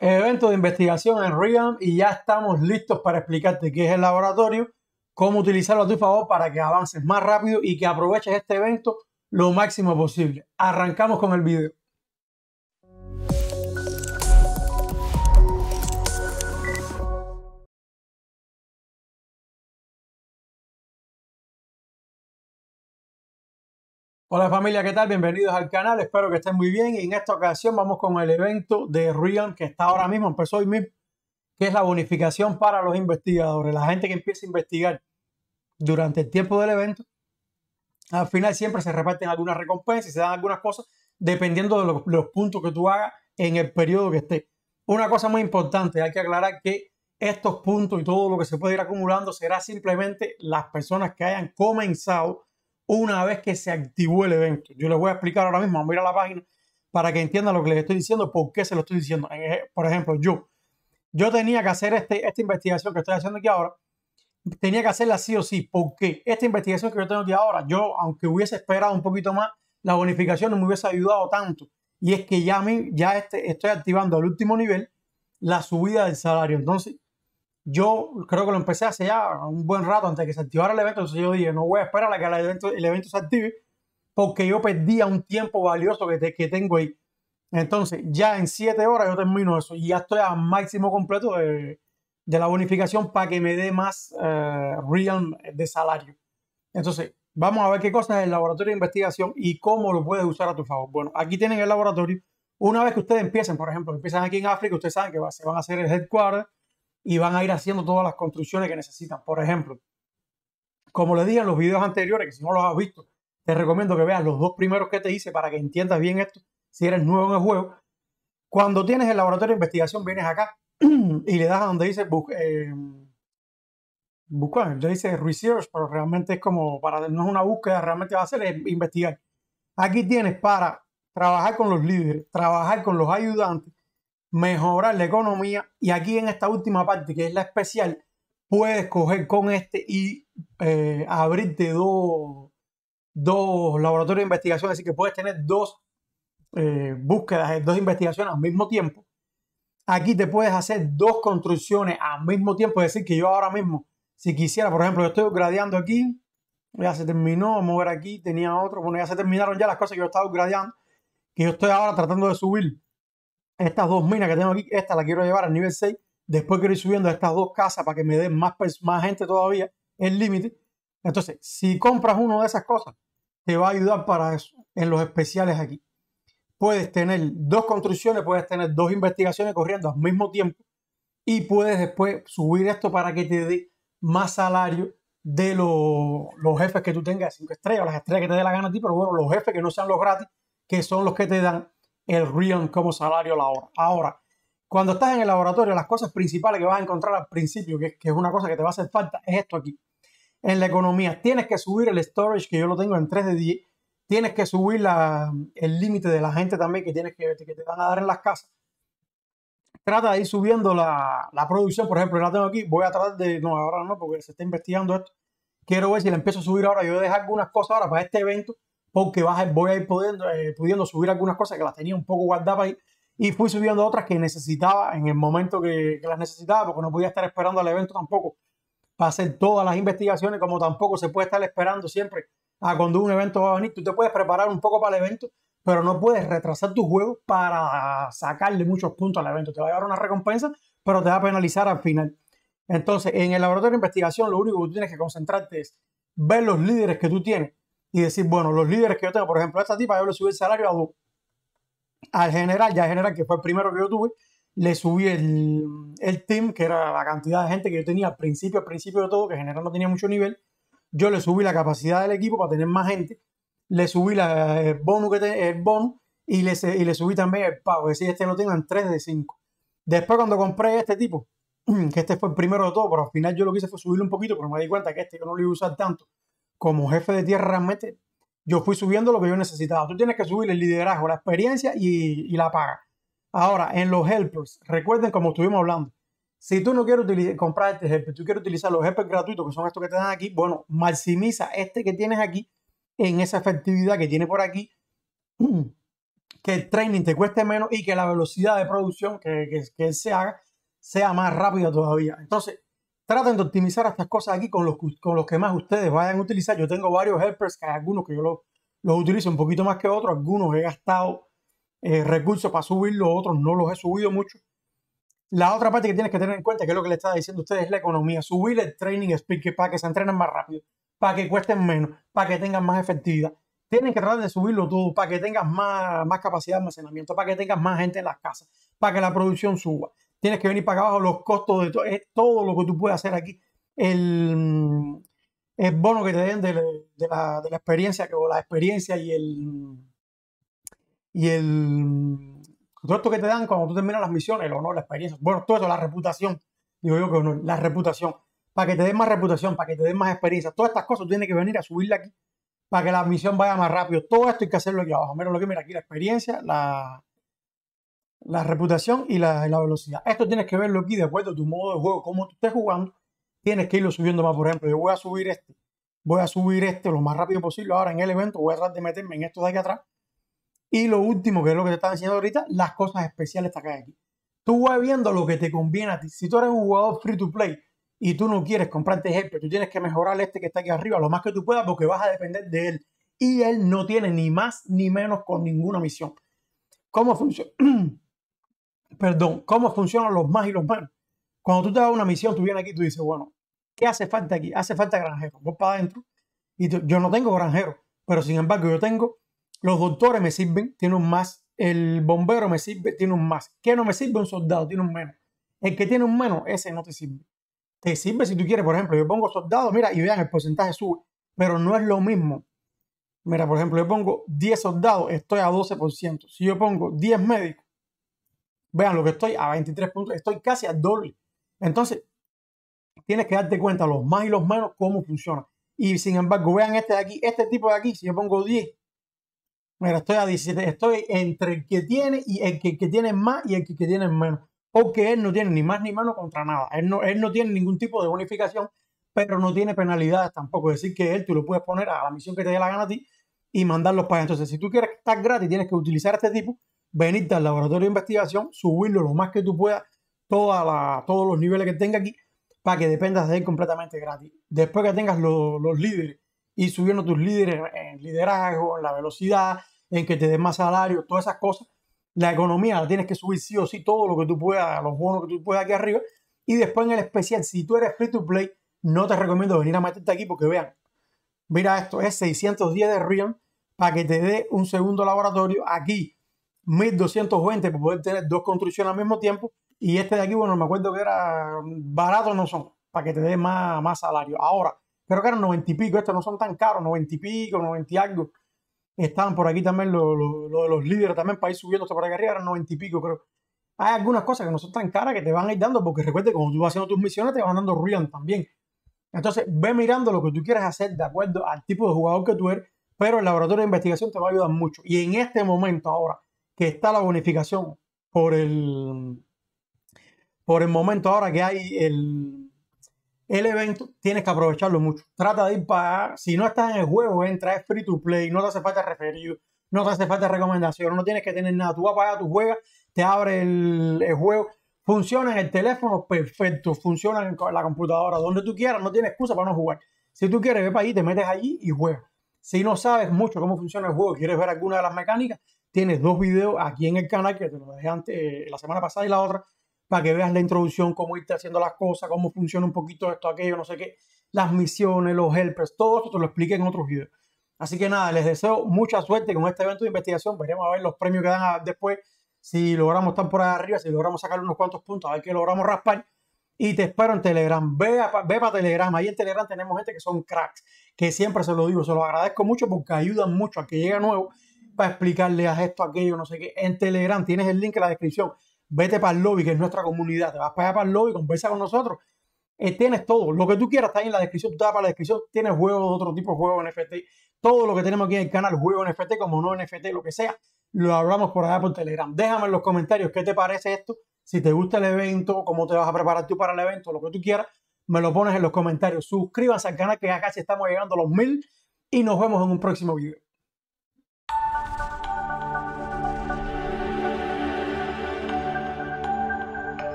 evento de investigación en RIAM y ya estamos listos para explicarte qué es el laboratorio, cómo utilizarlo a tu favor para que avances más rápido y que aproveches este evento lo máximo posible. Arrancamos con el video. Hola familia, ¿qué tal? Bienvenidos al canal, espero que estén muy bien. Y en esta ocasión vamos con el evento de Realm que está ahora mismo, empezó hoy mismo, que es la bonificación para los investigadores. La gente que empieza a investigar durante el tiempo del evento, al final siempre se reparten algunas recompensas y se dan algunas cosas dependiendo de los, los puntos que tú hagas en el periodo que esté. Una cosa muy importante, hay que aclarar que estos puntos y todo lo que se puede ir acumulando será simplemente las personas que hayan comenzado una vez que se activó el evento. Yo les voy a explicar ahora mismo, vamos a ir a la página para que entiendan lo que les estoy diciendo, por qué se lo estoy diciendo. E, por ejemplo, yo, yo tenía que hacer este, esta investigación que estoy haciendo aquí ahora, tenía que hacerla sí o sí, porque esta investigación que yo tengo aquí ahora, yo, aunque hubiese esperado un poquito más, la bonificación no me hubiese ayudado tanto. Y es que ya, ya este, estoy activando al último nivel la subida del salario. Entonces, yo creo que lo empecé hace ya un buen rato antes de que se activara el evento, entonces yo dije, no voy a esperar a que el evento, el evento se active porque yo perdía un tiempo valioso que, te, que tengo ahí. Entonces, ya en siete horas yo termino eso y ya estoy al máximo completo de, de la bonificación para que me dé más eh, real de salario. Entonces, vamos a ver qué cosa es el laboratorio de investigación y cómo lo puedes usar a tu favor. Bueno, aquí tienen el laboratorio. Una vez que ustedes empiecen, por ejemplo, empiezan aquí en África, ustedes saben que se van a hacer el headquarter, y van a ir haciendo todas las construcciones que necesitan. Por ejemplo, como le dije en los videos anteriores, que si no los has visto, te recomiendo que veas los dos primeros que te hice para que entiendas bien esto, si eres nuevo en el juego. Cuando tienes el laboratorio de investigación, vienes acá y le das a donde dice eh, ya dice research, pero realmente es como para no es una búsqueda, realmente va a ser investigar. Aquí tienes para trabajar con los líderes, trabajar con los ayudantes, mejorar la economía. Y aquí en esta última parte, que es la especial, puedes coger con este y eh, abrirte dos, dos laboratorios de investigación. Así que puedes tener dos eh, búsquedas, eh, dos investigaciones al mismo tiempo. Aquí te puedes hacer dos construcciones al mismo tiempo. Es decir, que yo ahora mismo, si quisiera, por ejemplo, yo estoy gradeando aquí, ya se terminó, vamos a ver aquí, tenía otro, bueno, ya se terminaron ya las cosas que yo estaba gradeando, que yo estoy ahora tratando de subir estas dos minas que tengo aquí, esta la quiero llevar al nivel 6, después quiero ir subiendo estas dos casas para que me den más, más gente todavía, el límite. Entonces, si compras una de esas cosas, te va a ayudar para eso, en los especiales aquí. Puedes tener dos construcciones, puedes tener dos investigaciones corriendo al mismo tiempo y puedes después subir esto para que te dé más salario de los jefes que tú tengas, cinco estrellas, las estrellas que te dé la gana a ti, pero bueno, los jefes que no sean los gratis, que son los que te dan el real como salario la hora. Ahora, cuando estás en el laboratorio, las cosas principales que vas a encontrar al principio, que, es una cosa que te va a hacer falta, es esto aquí. En la economía, tienes que subir el storage, que yo lo tengo en 3 de 10. Tienes que subir el límite de la gente también que, tienes que, que te van a dar en las casas trata de ir subiendo la, producción. Por ejemplo, la tengo aquí, voy a tratar de. No, ahora no, porque se está investigando esto. Quiero ver si la empiezo a subir ahora. Yo voy a dejar algunas cosas ahora para este evento porque voy a ir pudiendo, eh, pudiendo subir algunas cosas que las tenía un poco guardadas ahí y fui subiendo otras que necesitaba en el momento que, que, las necesitaba, porque no podía estar esperando al evento tampoco para hacer todas las investigaciones, como tampoco se puede estar esperando siempre a cuando un evento va a venir. Tú te puedes preparar un poco para el evento, pero no puedes retrasar tu juego para sacarle muchos puntos al evento. Te va a dar una recompensa, pero te va a penalizar al final. Entonces, en el laboratorio de investigación, lo único que tú tienes que concentrarte es ver los líderes que tú tienes y decir, bueno, los líderes que yo tengo, por ejemplo, a esta tipa yo le subí el salario a Al general, ya el general que fue el primero que yo tuve, le subí el, team, que era la cantidad de gente que yo tenía al principio, al principio de todo, que general no tenía mucho nivel. Yo le subí la capacidad del equipo para tener más gente. Le subí el bono el y le, subí también el pago. Es decir, este lo tengo en 3 de 5. Después cuando compré este tipo, que este fue el primero de todo, pero al final yo lo que hice fue subirlo un poquito, pero me di cuenta que este que no lo iba a usar tanto como jefe de tierra realmente, yo fui subiendo lo que yo necesitaba. Tú tienes que subir el liderazgo, la experiencia y, la paga. Ahora, en los helpers, recuerden como estuvimos hablando, si tú no quieres comprar este helper, tú quieres utilizar los helpers gratuitos, que son estos que te dan aquí, bueno, maximiza este que tienes aquí en esa efectividad que tiene por aquí, que el training te cueste menos y que la velocidad de producción que, que se haga sea más rápida todavía. Entonces, traten de optimizar estas cosas aquí con los, con los que más ustedes vayan a utilizar. Yo tengo varios helpers, que hay algunos que yo los, los utilizo un poquito más que otros, algunos he gastado eh, recursos para subirlos, otros no los he subido mucho. La otra parte que tienes que tener en cuenta, que es lo que le estaba diciendo a ustedes, es la economía. Subir el training speaker para que se entrenen más rápido, para que cuesten menos, para que tengan más efectividad. Tienen que tratar de subirlo todo para que tengas más, más capacidad de almacenamiento, para que tengas más gente en las casas, para que la producción suba tienes que venir para abajo los costos de todo todo lo que tú puedes hacer aquí. El, mm, bono que te den de, la, experiencia, que, o la experiencia y el. Y el. Mm, todo esto que te dan cuando tú terminas las misiones, el honor, la experiencia. Bueno, todo eso, la reputación. Digo yo que la reputación. Para que te den más reputación, para que te den más experiencia. Todas estas cosas tienes que venir a subirla aquí para que la misión vaya más rápido. Todo esto hay que hacerlo aquí abajo. Mira lo que mira aquí, la experiencia, la, la reputación y la, velocidad. Esto tienes que verlo aquí de acuerdo a tu modo de juego, cómo tú estés jugando, tienes que irlo subiendo más. Por ejemplo, yo voy a subir este, voy a subir este lo más rápido posible ahora en el evento, voy a tratar de meterme en esto de aquí atrás. Y lo último, que es lo que te estaba diciendo ahorita, las cosas especiales acá aquí. Tú vas viendo lo que te conviene a ti. Si tú eres un jugador free to play y tú no quieres comprarte ejemplos, tú tienes que mejorar este que está aquí arriba lo más que tú puedas porque vas a depender de él. Y él no tiene ni más ni menos con ninguna misión. ¿Cómo funciona? perdón, cómo funcionan los más y los menos. Cuando tú te das una misión, tú vienes aquí y tú dices, bueno, ¿qué hace falta aquí? Hace falta granjero. Voy para adentro y yo no tengo granjero, pero sin embargo yo tengo, los doctores me sirven, tiene un más, el bombero me sirve, tiene un más. ¿Qué no me sirve? Un soldado, tiene un menos. El que tiene un menos, ese no te sirve. Te sirve si tú quieres, por ejemplo, yo pongo soldados, mira, y vean, el porcentaje sube, pero no es lo mismo. Mira, por ejemplo, yo pongo 10 soldados, estoy a 12%. Si yo pongo 10 médicos, Vean lo que estoy a 23 puntos, estoy casi a doble. Entonces, tienes que darte cuenta los más y los menos cómo funciona. Y sin embargo, vean este de aquí, este tipo de aquí, si yo pongo 10, mira, estoy a 17, estoy entre el que tiene y el que, que tiene más y el que, tiene menos. o Porque él no tiene ni más ni menos contra nada. Él no, él no tiene ningún tipo de bonificación, pero no tiene penalidades tampoco. Es decir, que él tú lo puedes poner a la misión que te dé la gana a ti y mandarlo para allá. Entonces, si tú quieres estar gratis, tienes que utilizar este tipo venirte al laboratorio de investigación, subirlo lo más que tú puedas, todos los niveles que tenga aquí, para que dependas de él completamente gratis. Después que tengas los líderes y subiendo tus líderes en liderazgo, en la velocidad, en que te den más salario, todas esas cosas, la economía la tienes que subir sí o sí, todo lo que tú puedas, los bonos que tú puedas aquí arriba. Y después en el especial, si tú eres free to play, no te recomiendo venir a meterte aquí porque vean, mira esto, es 610 de Rion para que te dé un segundo laboratorio aquí 1220 para poder tener dos construcciones al mismo tiempo. Y este de aquí, bueno, me acuerdo que era barato, no son, para que te dé más, más salario. Ahora, creo que eran 90 y pico, estos no son tan caros, 90 y pico, 90 y algo. Estaban por aquí también los, líderes también para ir subiendo hasta por acá arriba, eran 90 y pico, creo. Hay algunas cosas que no son tan caras que te van a ir dando, porque recuerde, cuando tú vas haciendo tus misiones, te van dando ruido también. Entonces, ve mirando lo que tú quieres hacer de acuerdo al tipo de jugador que tú eres, pero el laboratorio de investigación te va a ayudar mucho. Y en este momento ahora, que está la bonificación por el, por el momento ahora que hay el, el evento, tienes que aprovecharlo mucho. Trata de ir para, si no estás en el juego, entra, es free to play, no te hace falta referido, no te hace falta recomendación, no tienes que tener nada. Tú vas para allá, tú juegas, te abre el, juego. Funciona en el teléfono, perfecto. Funciona en la computadora, donde tú quieras, no tienes excusa para no jugar. Si tú quieres, ve para allí, te metes allí y juegas. Si no sabes mucho cómo funciona el juego, quieres ver alguna de las mecánicas, Tienes dos videos aquí en el canal que te lo dejé antes, eh, la semana pasada y la otra, para que veas la introducción, cómo irte haciendo las cosas, cómo funciona un poquito esto, aquello, no sé qué, las misiones, los helpers, todo esto te lo expliqué en otros videos. Así que nada, les deseo mucha suerte con este evento de investigación. Veremos a ver los premios que dan después, si logramos estar por ahí arriba, si logramos sacar unos cuantos puntos, a ver qué logramos raspar. Y te espero en Telegram. Ve, ve para Telegram. Ahí en Telegram tenemos gente que son cracks, que siempre se lo digo, se lo agradezco mucho porque ayudan mucho a que llegue nuevo para explicarle a esto, aquello, no sé qué. En Telegram tienes el link en la descripción. Vete para el lobby, que es nuestra comunidad. Te vas para allá para el lobby, conversa con nosotros. Eh, tienes todo. Lo que tú quieras está ahí en la descripción. Tú para la descripción. Tienes juegos de otro tipo, juegos NFT. Todo lo que tenemos aquí en el canal, juego NFT, como no NFT, lo que sea, lo hablamos por allá por Telegram. Déjame en los comentarios qué te parece esto. Si te gusta el evento, cómo te vas a preparar tú para el evento, lo que tú quieras, me lo pones en los comentarios. Suscríbanse al canal que acá casi estamos llegando a los mil y nos vemos en un próximo video.